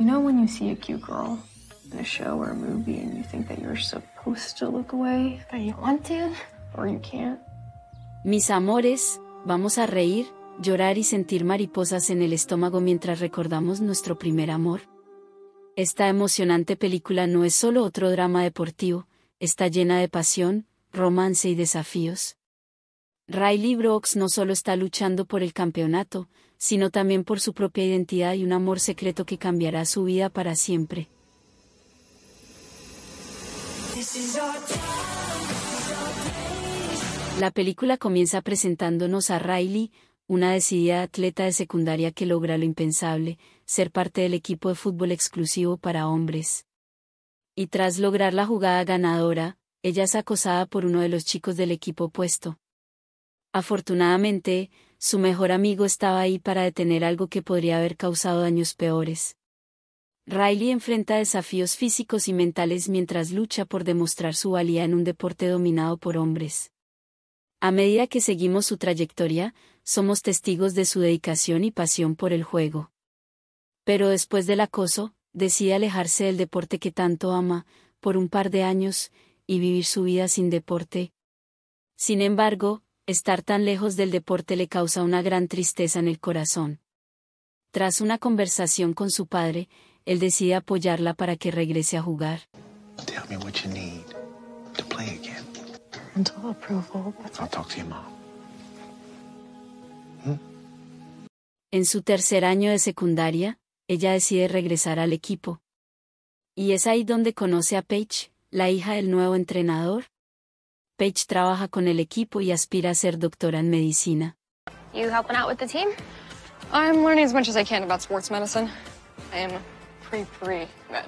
You know when you see cute girl in show or a movie and you think that you're supposed to look away, you want Mis amores, vamos a reír, llorar y sentir mariposas en el estómago mientras recordamos nuestro primer amor. Esta emocionante película no es solo otro drama deportivo, está llena de pasión, romance y desafíos. Riley Brooks no solo está luchando por el campeonato, sino también por su propia identidad y un amor secreto que cambiará su vida para siempre. La película comienza presentándonos a Riley, una decidida atleta de secundaria que logra lo impensable, ser parte del equipo de fútbol exclusivo para hombres. Y tras lograr la jugada ganadora, ella es acosada por uno de los chicos del equipo opuesto. Afortunadamente, su mejor amigo estaba ahí para detener algo que podría haber causado daños peores. Riley enfrenta desafíos físicos y mentales mientras lucha por demostrar su valía en un deporte dominado por hombres. A medida que seguimos su trayectoria, somos testigos de su dedicación y pasión por el juego. Pero después del acoso, decide alejarse del deporte que tanto ama, por un par de años, y vivir su vida sin deporte. Sin embargo, estar tan lejos del deporte le causa una gran tristeza en el corazón. Tras una conversación con su padre, él decide apoyarla para que regrese a jugar. En su tercer año de secundaria, ella decide regresar al equipo. Y es ahí donde conoce a Paige, la hija del nuevo entrenador, Paige trabaja con el equipo y aspira a ser doctora en medicina. You helping out with the team? I'm learning as much as I can about sports medicine. I am pre pre med.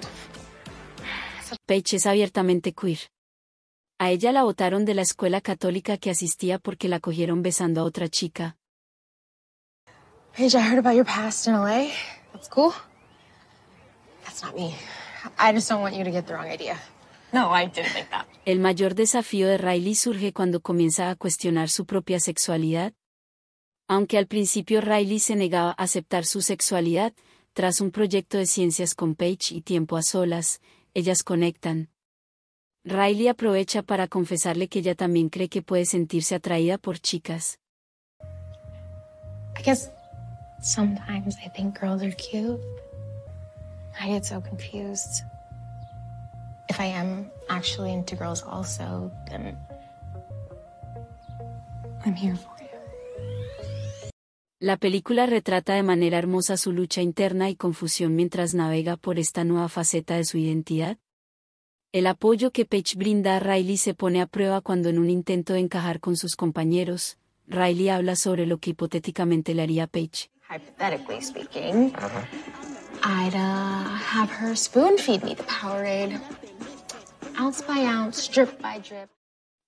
Paige es abiertamente queer. A ella la votaron de la escuela católica que asistía porque la cogieron besando a otra chica. Paige, I heard about your past in LA. That's cool. That's not me. I just don't want you to get the wrong idea. No, I didn't think that. El mayor desafío de Riley surge cuando comienza a cuestionar su propia sexualidad. Aunque al principio Riley se negaba a aceptar su sexualidad, tras un proyecto de ciencias con Paige y tiempo a solas, ellas conectan. Riley aprovecha para confesarle que ella también cree que puede sentirse atraída por chicas. I guess sometimes I think girls are cute. I get so confused. I am actually into girls also, I'm here for you. La película retrata de manera hermosa su lucha interna y confusión mientras navega por esta nueva faceta de su identidad. El apoyo que Paige brinda a Riley se pone a prueba cuando en un intento de encajar con sus compañeros, Riley habla sobre lo que hipotéticamente le haría Paige. I'd uh, have her spoon feed me the Powerade.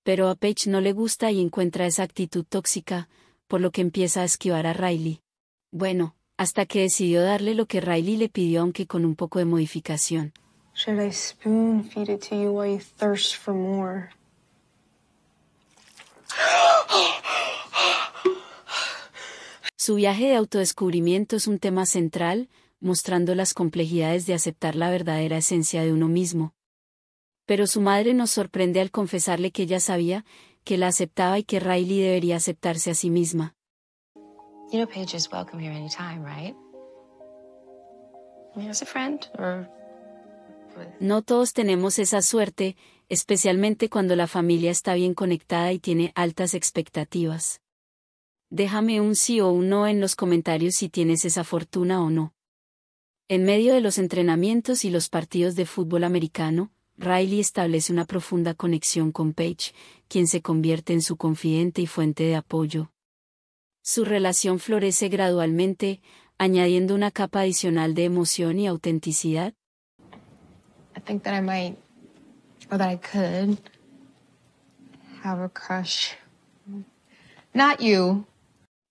Pero a Paige no le gusta y encuentra esa actitud tóxica, por lo que empieza a esquivar a Riley. Bueno, hasta que decidió darle lo que Riley le pidió aunque con un poco de modificación. Su viaje de autodescubrimiento es un tema central, mostrando las complejidades de aceptar la verdadera esencia de uno mismo, pero su madre nos sorprende al confesarle que ella sabía, que la aceptaba y que Riley debería aceptarse a sí misma. No todos tenemos esa suerte, especialmente cuando la familia está bien conectada y tiene altas expectativas. Déjame un sí o un no en los comentarios si tienes esa fortuna o no. En medio de los entrenamientos y los partidos de fútbol americano, Riley establece una profunda conexión con Paige, quien se convierte en su confidente y fuente de apoyo. Su relación florece gradualmente, añadiendo una capa adicional de emoción y autenticidad.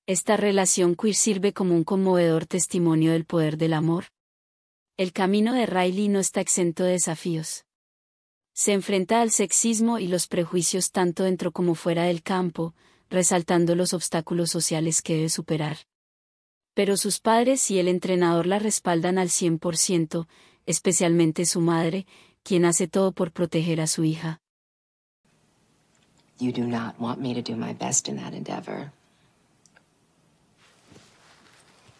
Esta relación queer sirve como un conmovedor testimonio del poder del amor. El camino de Riley no está exento de desafíos. Se enfrenta al sexismo y los prejuicios tanto dentro como fuera del campo, resaltando los obstáculos sociales que debe superar. Pero sus padres y el entrenador la respaldan al 100%, especialmente su madre, quien hace todo por proteger a su hija.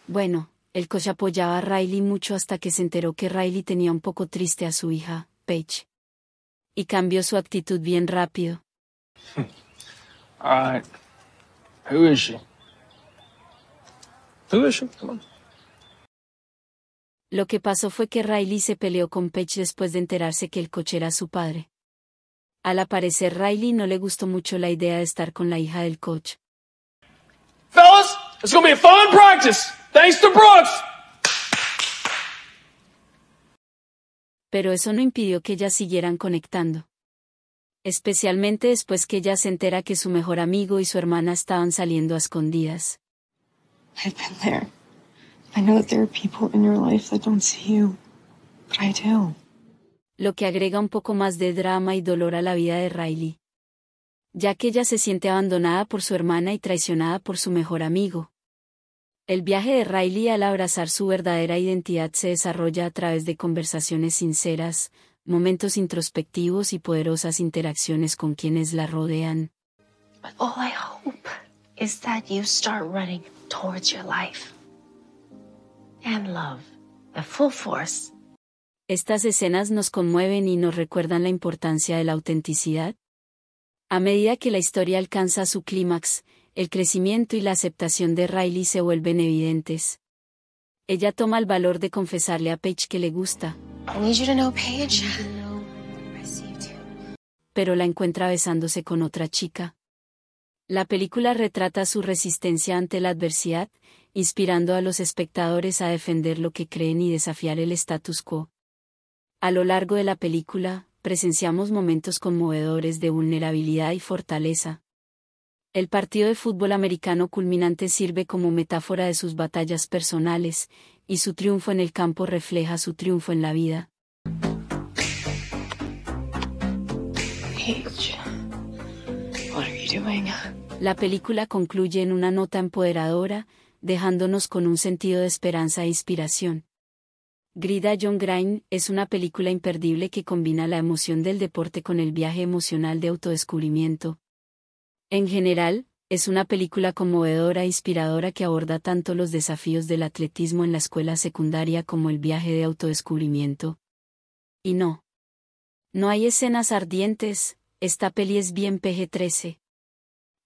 Bueno, el coach apoyaba a Riley mucho hasta que se enteró que Riley tenía un poco triste a su hija, Paige y cambió su actitud bien rápido. Who is she? Lo que pasó fue que Riley se peleó con Paige después de enterarse que el coche era su padre. Al aparecer Riley no le gustó mucho la idea de estar con la hija del coach. it's be a fun practice. Thanks to Brooks. pero eso no impidió que ellas siguieran conectando. Especialmente después que ella se entera que su mejor amigo y su hermana estaban saliendo a escondidas. Lo que agrega un poco más de drama y dolor a la vida de Riley. Ya que ella se siente abandonada por su hermana y traicionada por su mejor amigo. El viaje de Riley al abrazar su verdadera identidad se desarrolla a través de conversaciones sinceras, momentos introspectivos y poderosas interacciones con quienes la rodean. and love, full force. Estas escenas nos conmueven y nos recuerdan la importancia de la autenticidad. A medida que la historia alcanza su clímax, el crecimiento y la aceptación de Riley se vuelven evidentes. Ella toma el valor de confesarle a Paige que le gusta. Pero la encuentra besándose con otra chica. La película retrata su resistencia ante la adversidad, inspirando a los espectadores a defender lo que creen y desafiar el status quo. A lo largo de la película, presenciamos momentos conmovedores de vulnerabilidad y fortaleza, el partido de fútbol americano culminante sirve como metáfora de sus batallas personales, y su triunfo en el campo refleja su triunfo en la vida. La película concluye en una nota empoderadora, dejándonos con un sentido de esperanza e inspiración. Grida John Grind es una película imperdible que combina la emoción del deporte con el viaje emocional de autodescubrimiento, en general, es una película conmovedora e inspiradora que aborda tanto los desafíos del atletismo en la escuela secundaria como el viaje de autodescubrimiento. Y no. No hay escenas ardientes, esta peli es bien PG-13.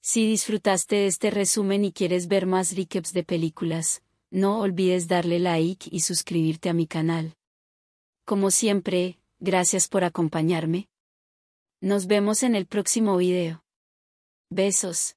Si disfrutaste de este resumen y quieres ver más recaps de películas, no olvides darle like y suscribirte a mi canal. Como siempre, gracias por acompañarme. Nos vemos en el próximo video. Besos.